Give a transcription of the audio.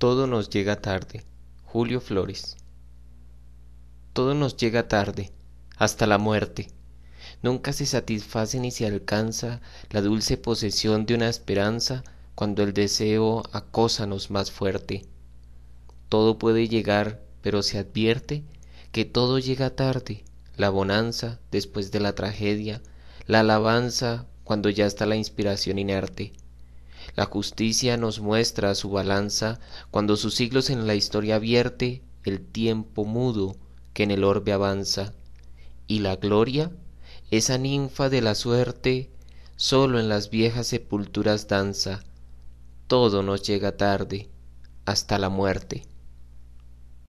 Todo nos llega tarde. Julio Flores. Todo nos llega tarde, hasta la muerte. Nunca se satisface ni se alcanza la dulce posesión de una esperanza cuando el deseo nos más fuerte. Todo puede llegar, pero se advierte que todo llega tarde, la bonanza después de la tragedia, la alabanza cuando ya está la inspiración inerte. La justicia nos muestra su balanza cuando sus siglos en la historia vierte el tiempo mudo que en el orbe avanza. Y la gloria, esa ninfa de la suerte, solo en las viejas sepulturas danza. Todo nos llega tarde, hasta la muerte.